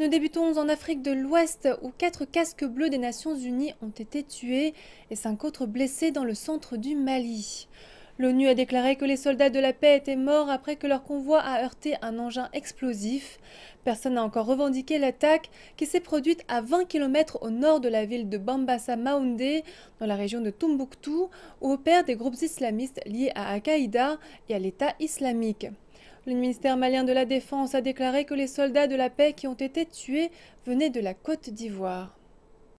Nous débutons en Afrique de l'Ouest où quatre casques bleus des Nations Unies ont été tués et cinq autres blessés dans le centre du Mali. L'ONU a déclaré que les soldats de la paix étaient morts après que leur convoi a heurté un engin explosif. Personne n'a encore revendiqué l'attaque qui s'est produite à 20 km au nord de la ville de Bambassa Maoundé, dans la région de Tombouctou, où opèrent des groupes islamistes liés à Al-Qaïda et à l'État islamique. Le ministère malien de la Défense a déclaré que les soldats de la paix qui ont été tués venaient de la Côte d'Ivoire.